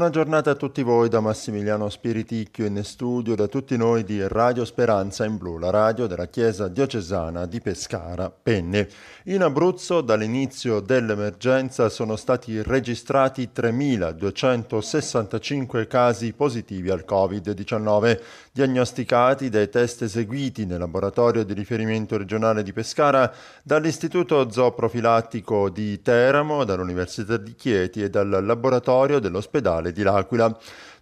Buona giornata a tutti voi da Massimiliano Spiriticchio in studio, da tutti noi di Radio Speranza in Blu, la radio della Chiesa diocesana di Pescara, Penne. In Abruzzo dall'inizio dell'emergenza sono stati registrati 3.265 casi positivi al Covid-19, diagnosticati dai test eseguiti nel laboratorio di riferimento regionale di Pescara, dall'Istituto Zooprofilattico di Teramo, dall'Università di Chieti e dal laboratorio dell'ospedale dit dit Laracula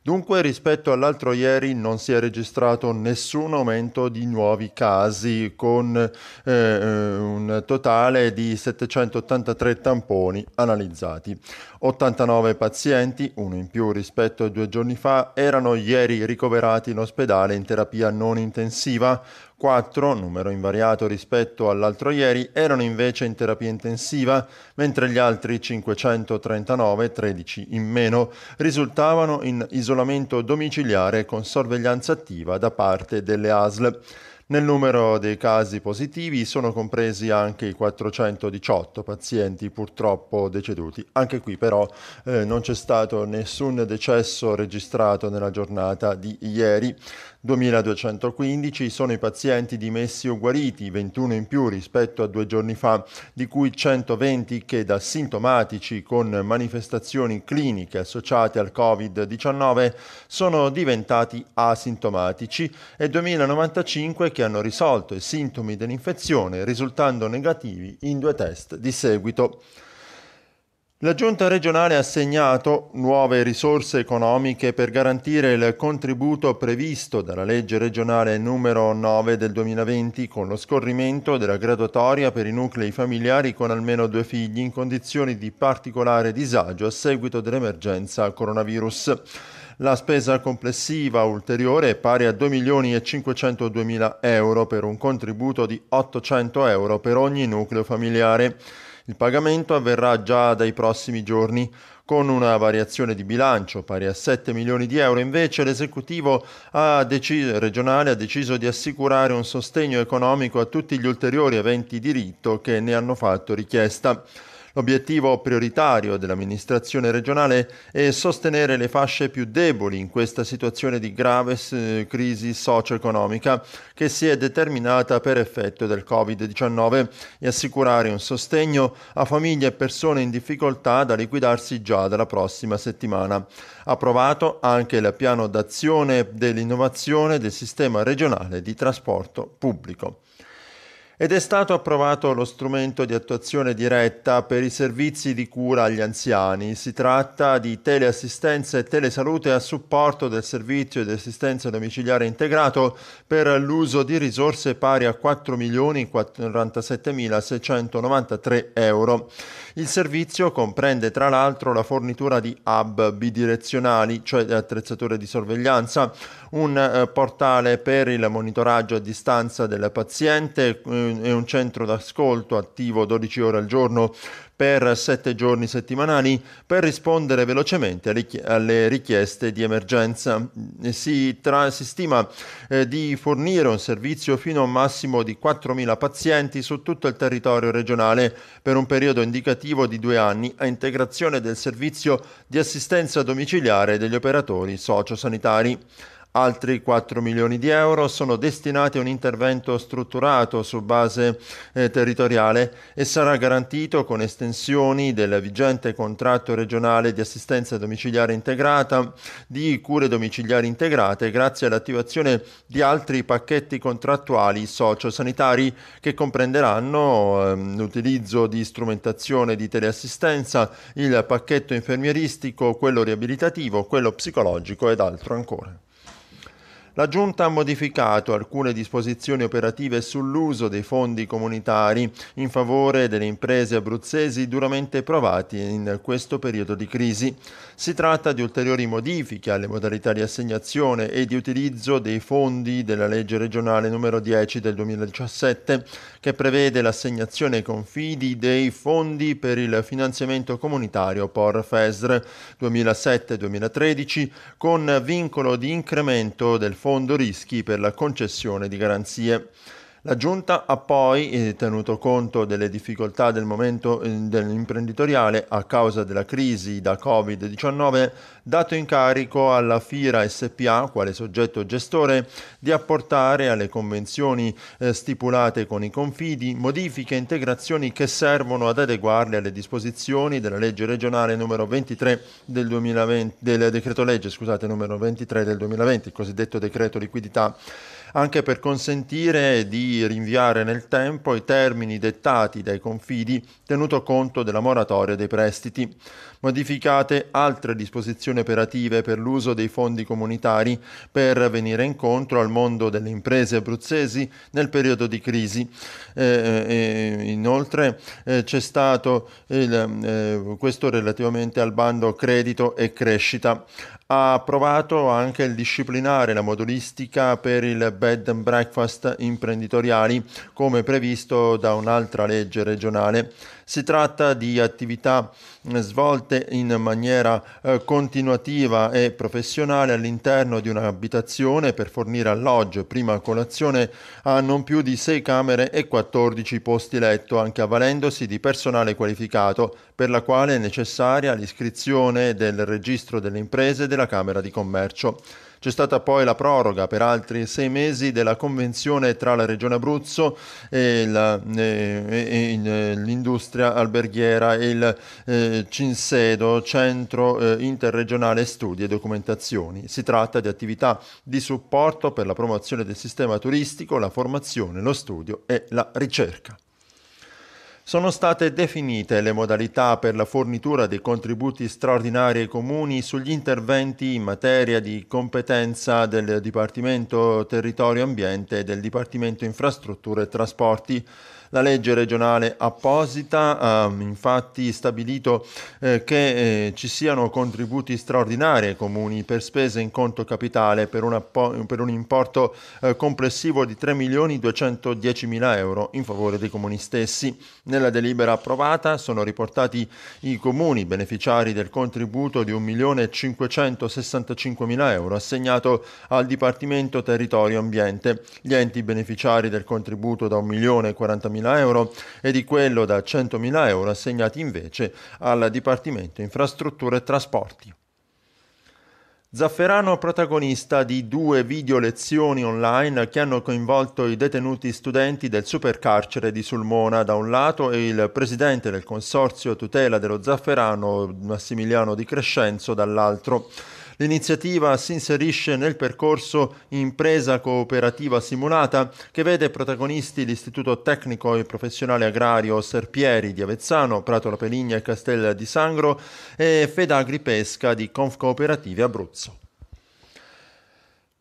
Dunque rispetto all'altro ieri non si è registrato nessun aumento di nuovi casi con eh, eh un totale di 783 tamponi analizzati. 89 pazienti, uno in più rispetto a due giorni fa, erano ieri ricoverati in ospedale in terapia non intensiva, 4, numero invariato rispetto all'altro ieri, erano invece in terapia intensiva, mentre gli altri 539, 13 in meno, risultavano in isolamento isolamento domiciliare con sorveglianza attiva da parte delle ASL. Nel numero dei casi positivi sono compresi anche i 418 pazienti purtroppo deceduti. Anche qui però eh, non c'è stato nessun decesso registrato nella giornata di ieri. 2215 sono i pazienti dimessi o guariti, 21 in più rispetto a due giorni fa, di cui 120 che da sintomatici con manifestazioni cliniche associate al Covid-19 sono diventati asintomatici e 2095 che perché hanno risolto i sintomi dell'infezione risultando negativi in due test di seguito. La giunta regionale ha assegnato nuove risorse economiche per garantire il contributo previsto dalla legge regionale numero 9 del 2020 con lo scorrimento della graduatoria per i nuclei familiari con almeno due figli in condizioni di particolare disagio a seguito dell'emergenza coronavirus. La spesa complessiva ulteriore è pari a 2.502.000 euro per un contributo di 800 euro per ogni nucleo familiare. Il pagamento avverrà già dai prossimi giorni. Con una variazione di bilancio pari a 7 milioni di euro invece l'esecutivo ha deciso, regionale ha deciso di assicurare un sostegno economico a tutti gli ulteriori eventi diritto che ne hanno fatto richiesta. L'obiettivo prioritario dell'amministrazione regionale è sostenere le fasce più deboli in questa situazione di grave crisi socio-economica che si è determinata per effetto del Covid-19 e assicurare un sostegno a famiglie e persone in difficoltà da liquidarsi già dalla prossima settimana. Approvato anche il piano d'azione dell'innovazione del sistema regionale di trasporto pubblico ed è stato approvato lo strumento di attuazione diretta per i servizi di cura agli anziani. Si tratta di teleassistenza e telesalute a supporto del servizio di assistenza domiciliare integrato per l'uso di risorse pari a 4.047.693 euro. Il servizio comprende tra l'altro la fornitura di hub bidirezionali, cioè attrezzature di sorveglianza, un eh, portale per il monitoraggio a distanza del paziente e eh, un centro d'ascolto attivo 12 ore al giorno per 7 giorni settimanali per rispondere velocemente alle richieste di emergenza. Eh, si, tra, si stima eh, di fornire un servizio fino a un massimo di 4.000 pazienti su tutto il territorio regionale per un periodo indicativo di due anni a integrazione del servizio di assistenza domiciliare degli operatori sociosanitari. Altri 4 milioni di euro sono destinati a un intervento strutturato su base eh, territoriale e sarà garantito con estensioni del vigente contratto regionale di assistenza domiciliare integrata, di cure domiciliari integrate, grazie all'attivazione di altri pacchetti contrattuali sociosanitari che comprenderanno eh, l'utilizzo di strumentazione di teleassistenza, il pacchetto infermieristico, quello riabilitativo, quello psicologico ed altro ancora. La Giunta ha modificato alcune disposizioni operative sull'uso dei fondi comunitari in favore delle imprese abruzzesi duramente provati in questo periodo di crisi. Si tratta di ulteriori modifiche alle modalità di assegnazione e di utilizzo dei fondi della legge regionale numero 10 del 2017 che prevede l'assegnazione ai confidi dei fondi per il finanziamento comunitario POR FESR 2007-2013 con vincolo di incremento del fondo fondo rischi per la concessione di garanzie. La Giunta ha poi eh, tenuto conto delle difficoltà del momento eh, dell'imprenditoriale a causa della crisi da Covid-19, dato incarico alla FIRA SPA, quale soggetto gestore, di apportare alle convenzioni eh, stipulate con i confidi modifiche e integrazioni che servono ad adeguarle alle disposizioni della legge regionale numero 23 del 2020, del decreto legge, scusate, numero 23 del 2020, il cosiddetto decreto liquidità anche per consentire di rinviare nel tempo i termini dettati dai confidi tenuto conto della moratoria dei prestiti. Modificate altre disposizioni operative per l'uso dei fondi comunitari per venire incontro al mondo delle imprese abruzzesi nel periodo di crisi. Eh, eh, inoltre eh, c'è stato il, eh, questo relativamente al bando credito e crescita ha approvato anche il disciplinare la modulistica per il bed and breakfast imprenditoriali come previsto da un'altra legge regionale. Si tratta di attività svolte in maniera eh, continuativa e professionale all'interno di un'abitazione per fornire alloggio e prima colazione a non più di 6 camere e 14 posti letto, anche avvalendosi di personale qualificato, per la quale è necessaria l'iscrizione del registro delle imprese e della Camera di Commercio. C'è stata poi la proroga per altri sei mesi della convenzione tra la Regione Abruzzo e, la, e, e, e l'industria alberghiera e il eh, Cinsedo, Centro eh, Interregionale Studi e Documentazioni. Si tratta di attività di supporto per la promozione del sistema turistico, la formazione, lo studio e la ricerca. Sono state definite le modalità per la fornitura dei contributi straordinari ai comuni sugli interventi in materia di competenza del Dipartimento Territorio Ambiente e del Dipartimento Infrastrutture e Trasporti. La legge regionale apposita ha mm, infatti stabilito eh, che eh, ci siano contributi straordinari ai comuni per spese in conto capitale per, una, per un importo eh, complessivo di 3.210.000 euro in favore dei comuni stessi. Nel nella delibera approvata sono riportati i comuni beneficiari del contributo di 1.565.000 euro assegnato al Dipartimento Territorio Ambiente, gli enti beneficiari del contributo da 1.040.000 euro e di quello da 100.000 euro assegnati invece al Dipartimento Infrastrutture e Trasporti. Zafferano protagonista di due video lezioni online che hanno coinvolto i detenuti studenti del supercarcere di Sulmona da un lato e il presidente del consorzio tutela dello Zafferano Massimiliano di Crescenzo dall'altro. L'iniziativa si inserisce nel percorso Impresa Cooperativa Simulata che vede protagonisti l'Istituto Tecnico e Professionale Agrario Serpieri di Avezzano, Prato La Peligna e Castel di Sangro e Fedagri Pesca di Confcooperative Abruzzo.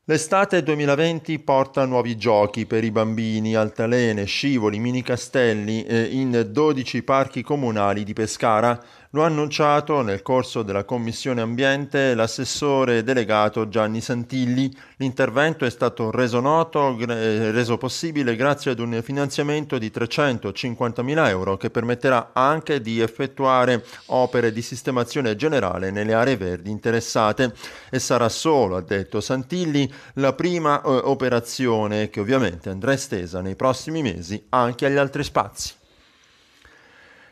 L'estate 2020 porta nuovi giochi per i bambini, altalene, scivoli, mini castelli eh, in 12 parchi comunali di Pescara. Lo ha annunciato nel corso della Commissione Ambiente l'assessore delegato Gianni Santilli. L'intervento è stato reso noto, e eh, reso possibile grazie ad un finanziamento di 350.000 euro che permetterà anche di effettuare opere di sistemazione generale nelle aree verdi interessate e sarà solo, ha detto Santilli, la prima eh, operazione che ovviamente andrà estesa nei prossimi mesi anche agli altri spazi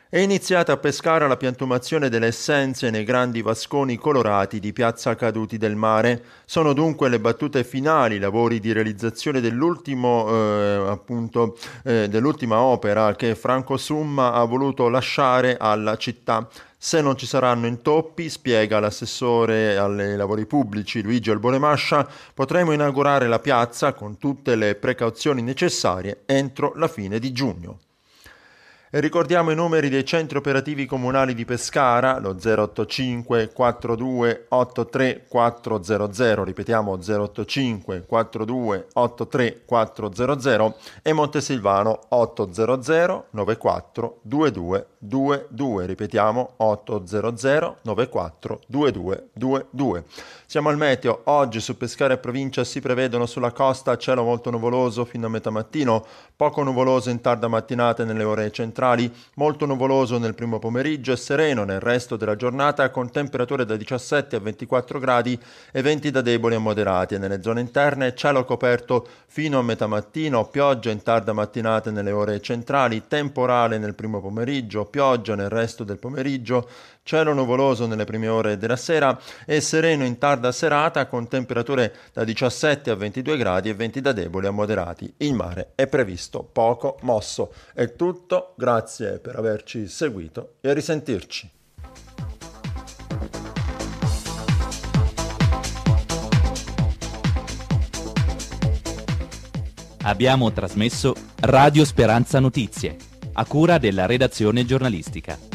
è iniziata a pescare la piantumazione delle essenze nei grandi vasconi colorati di Piazza Caduti del Mare. Sono dunque le battute finali, i lavori di realizzazione dell'ultimo, eh, appunto, eh, dell'ultima opera che Franco Summa ha voluto lasciare alla città. Se non ci saranno intoppi, spiega l'assessore ai lavori pubblici Luigi Albonemascia, potremo inaugurare la piazza con tutte le precauzioni necessarie entro la fine di giugno. Ricordiamo i numeri dei centri operativi comunali di Pescara, lo 085 42 83 400, ripetiamo 085 42 83 400 e Montesilvano 800 94 22 22, ripetiamo 800 94 22 22. Siamo al meteo, oggi su Pescara e provincia si prevedono sulla costa cielo molto nuvoloso fino a metà mattino, poco nuvoloso in tarda mattinata nelle ore centrali centrali, molto nuvoloso nel primo pomeriggio e sereno nel resto della giornata con temperature da 17 a 24 gradi e venti da deboli a moderati. Nelle zone interne cielo coperto fino a metà mattino, pioggia in tarda mattinata nelle ore centrali, temporale nel primo pomeriggio, pioggia nel resto del pomeriggio Cielo nuvoloso nelle prime ore della sera e sereno in tarda serata con temperature da 17 a 22 gradi e venti da deboli a moderati. Il mare è previsto poco mosso. È tutto, grazie per averci seguito e a risentirci. Abbiamo trasmesso Radio Speranza Notizie, a cura della redazione giornalistica.